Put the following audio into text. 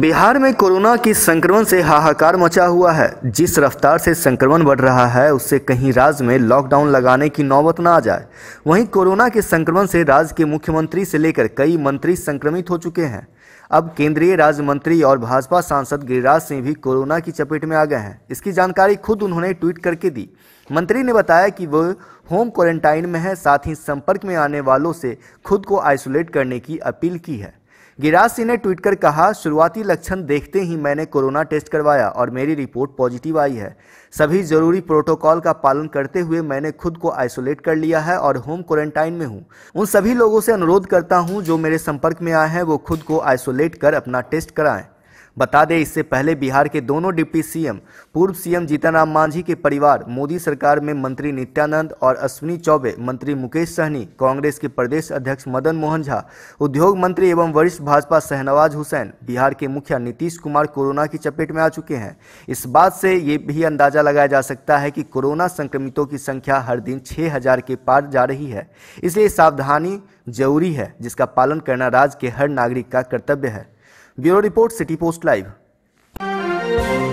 बिहार में कोरोना के संक्रमण से हाहाकार मचा हुआ है जिस रफ्तार से संक्रमण बढ़ रहा है उससे कहीं राज्य में लॉकडाउन लगाने की नौबत ना आ जाए वहीं कोरोना के संक्रमण से राज्य के मुख्यमंत्री से लेकर कई मंत्री संक्रमित हो चुके हैं अब केंद्रीय राज्य मंत्री और भाजपा सांसद गिरिराज सिंह भी कोरोना की चपेट में आ गए हैं इसकी जानकारी खुद उन्होंने ट्वीट करके दी मंत्री ने बताया कि वह होम क्वारंटाइन में हैं साथ ही संपर्क में आने वालों से खुद को आइसोलेट करने की अपील की है गिराज सिंह ने ट्वीट कर कहा शुरुआती लक्षण देखते ही मैंने कोरोना टेस्ट करवाया और मेरी रिपोर्ट पॉजिटिव आई है सभी जरूरी प्रोटोकॉल का पालन करते हुए मैंने खुद को आइसोलेट कर लिया है और होम क्वारंटाइन में हूँ उन सभी लोगों से अनुरोध करता हूँ जो मेरे संपर्क में आए हैं वो खुद को आइसोलेट कर अपना टेस्ट कराएं बता दें इससे पहले बिहार के दोनों डिप्टी सीएम पूर्व सीएम जीतनराम मांझी के परिवार मोदी सरकार में मंत्री नित्यानंद और अश्विनी चौबे मंत्री मुकेश सहनी कांग्रेस के प्रदेश अध्यक्ष मदन मोहन झा उद्योग मंत्री एवं वरिष्ठ भाजपा शहनवाज हुसैन बिहार के मुखिया नीतीश कुमार कोरोना की चपेट में आ चुके हैं इस बात से ये भी अंदाजा लगाया जा सकता है कि कोरोना संक्रमितों की संख्या हर दिन छह के पार जा रही है इसलिए सावधानी जरूरी है जिसका पालन करना राज्य के हर नागरिक का कर्तव्य है bureau report city post live